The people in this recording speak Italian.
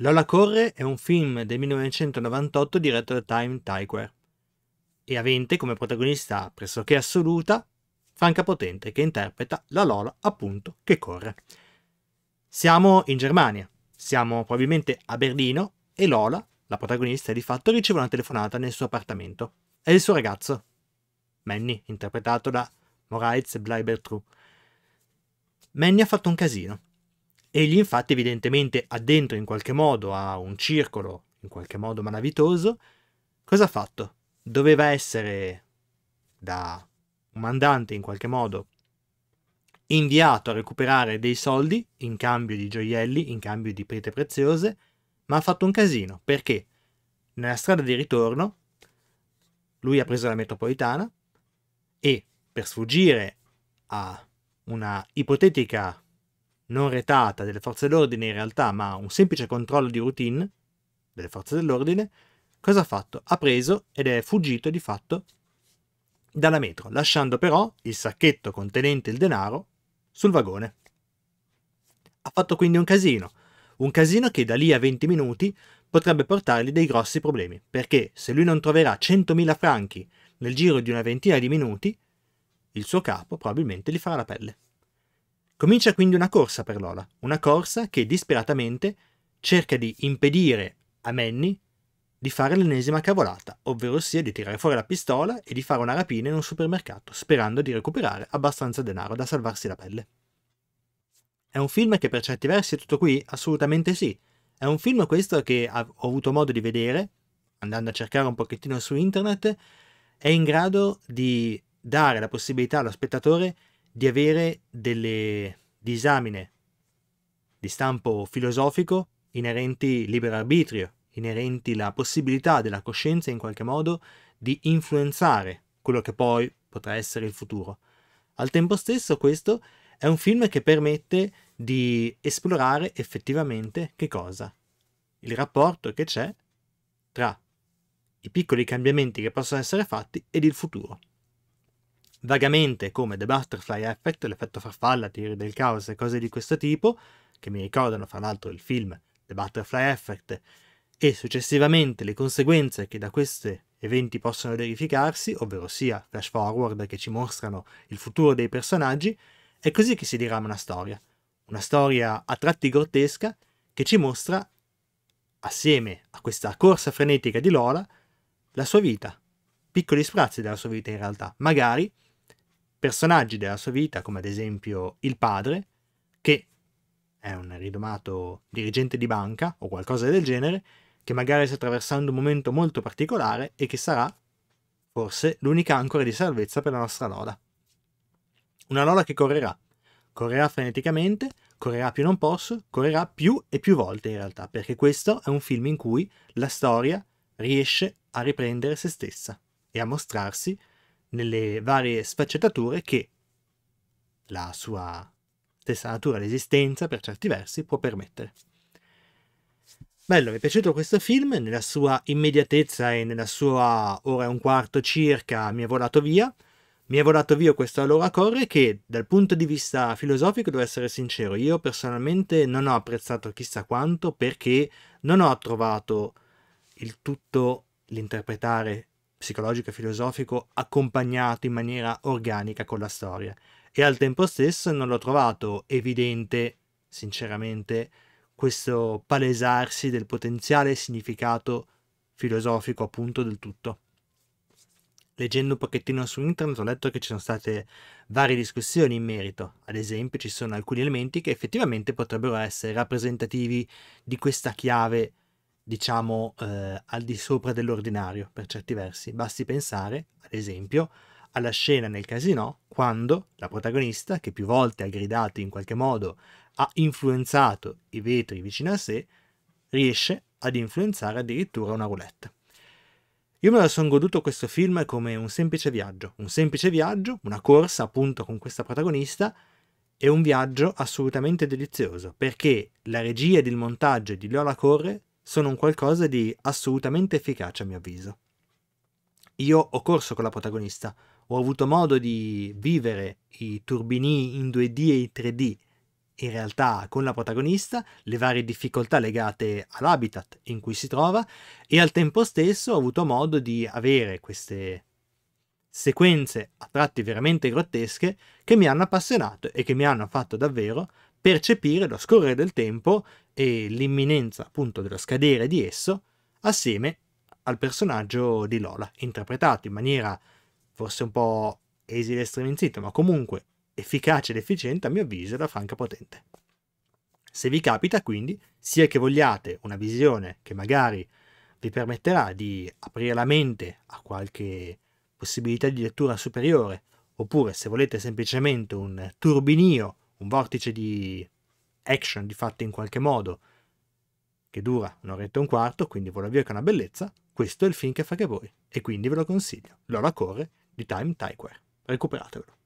Lola Corre è un film del 1998 diretto da Time Tiger e avente come protagonista pressoché assoluta Franca Potente che interpreta la Lola appunto che corre. Siamo in Germania, siamo probabilmente a Berlino e Lola, la protagonista di fatto, riceve una telefonata nel suo appartamento. È il suo ragazzo, Manny, interpretato da Moritz Bleibertru. Manny ha fatto un casino Egli infatti evidentemente addentro in qualche modo a un circolo, in qualche modo malavitoso, cosa ha fatto? Doveva essere da un mandante in qualche modo inviato a recuperare dei soldi in cambio di gioielli, in cambio di pietre preziose, ma ha fatto un casino perché nella strada di ritorno lui ha preso la metropolitana e per sfuggire a una ipotetica non retata delle forze dell'ordine in realtà, ma un semplice controllo di routine delle forze dell'ordine, cosa ha fatto? Ha preso ed è fuggito di fatto dalla metro, lasciando però il sacchetto contenente il denaro sul vagone. Ha fatto quindi un casino, un casino che da lì a 20 minuti potrebbe portargli dei grossi problemi, perché se lui non troverà 100.000 franchi nel giro di una ventina di minuti, il suo capo probabilmente gli farà la pelle. Comincia quindi una corsa per Lola, una corsa che disperatamente cerca di impedire a Manny di fare l'ennesima cavolata, ovvero sia di tirare fuori la pistola e di fare una rapina in un supermercato, sperando di recuperare abbastanza denaro da salvarsi la pelle. È un film che per certi versi è tutto qui? Assolutamente sì. È un film questo che ho avuto modo di vedere, andando a cercare un pochettino su internet, è in grado di dare la possibilità allo spettatore di avere delle disamine di stampo filosofico inerenti libero arbitrio, inerenti la possibilità della coscienza in qualche modo di influenzare quello che poi potrà essere il futuro. Al tempo stesso questo è un film che permette di esplorare effettivamente che cosa? Il rapporto che c'è tra i piccoli cambiamenti che possono essere fatti ed il futuro vagamente come The Butterfly Effect, l'effetto farfalla, teoria del caos e cose di questo tipo, che mi ricordano fra l'altro il film The Butterfly Effect e successivamente le conseguenze che da questi eventi possono verificarsi, ovvero sia flash forward che ci mostrano il futuro dei personaggi, è così che si dirama una storia. Una storia a tratti grottesca che ci mostra, assieme a questa corsa frenetica di Lola, la sua vita, piccoli sprazzi della sua vita in realtà, magari personaggi della sua vita, come ad esempio il padre, che è un ridomato dirigente di banca o qualcosa del genere, che magari sta attraversando un momento molto particolare e che sarà forse l'unica ancora di salvezza per la nostra Lola. Una Lola che correrà, correrà freneticamente, correrà più non posso, correrà più e più volte in realtà, perché questo è un film in cui la storia riesce a riprendere se stessa e a mostrarsi nelle varie sfaccettature che la sua stessa natura, l'esistenza per certi versi, può permettere. Bello, mi è piaciuto questo film nella sua immediatezza e nella sua ora e un quarto circa mi è volato via. Mi è volato via questo Allora Corre che dal punto di vista filosofico, devo essere sincero, io personalmente non ho apprezzato chissà quanto perché non ho trovato il tutto l'interpretare psicologico e filosofico accompagnato in maniera organica con la storia e al tempo stesso non l'ho trovato evidente, sinceramente, questo palesarsi del potenziale significato filosofico appunto del tutto. Leggendo un pochettino su internet ho letto che ci sono state varie discussioni in merito, ad esempio ci sono alcuni elementi che effettivamente potrebbero essere rappresentativi di questa chiave diciamo, eh, al di sopra dell'ordinario per certi versi. Basti pensare, ad esempio, alla scena nel casino quando la protagonista, che più volte ha gridato in qualche modo, ha influenzato i vetri vicino a sé, riesce ad influenzare addirittura una roulette. Io me la sono goduto questo film come un semplice viaggio, un semplice viaggio, una corsa appunto con questa protagonista, e un viaggio assolutamente delizioso, perché la regia ed il montaggio di Lola Corre sono un qualcosa di assolutamente efficace a mio avviso. Io ho corso con la protagonista, ho avuto modo di vivere i turbini in 2D e i 3D, in realtà con la protagonista, le varie difficoltà legate all'habitat in cui si trova e al tempo stesso ho avuto modo di avere queste sequenze a tratti veramente grottesche che mi hanno appassionato e che mi hanno fatto davvero percepire lo scorrere del tempo e l'imminenza appunto dello scadere di esso assieme al personaggio di Lola, interpretato in maniera forse un po' esile e striminzita, ma comunque efficace ed efficiente a mio avviso da Franca Potente. Se vi capita quindi, sia che vogliate una visione che magari vi permetterà di aprire la mente a qualche possibilità di lettura superiore, oppure se volete semplicemente un turbinio un vortice di action di fatto in qualche modo che dura un'oretta e un quarto, quindi vola via che è una bellezza, questo è il film che fa che voi e quindi ve lo consiglio. L'ora corre di Time Tiger. recuperatelo